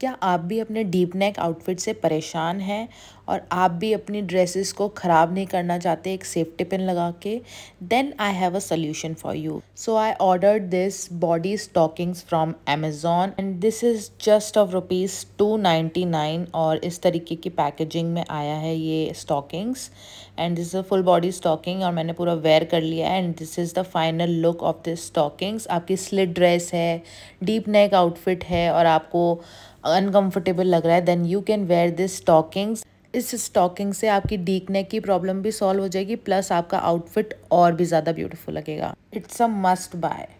क्या आप भी अपने डीप नेक आउटफिट से परेशान हैं और आप भी अपनी ड्रेसेस को ख़राब नहीं करना चाहते एक सेफ्टी पिन लगा के then I have a solution for you so I order this body stockings from Amazon and this is just of rupees two ninety nine और इस तरीके की पैकेजिंग में आया है ये stockings and this is a full body stocking और मैंने पूरा वेयर कर लिया है and this is the final look of this stockings आपकी स्लिट ड्रेस है डीप नेक आउटफिट है और आपको अनकम्फर्टेबल लग रहा है then you can wear this stockings इस स्टॉकिंग से आपकी डीक नेक की प्रॉब्लम भी सॉल्व हो जाएगी प्लस आपका आउटफिट और भी ज़्यादा ब्यूटीफुल लगेगा इट्स अ मस्ट बाय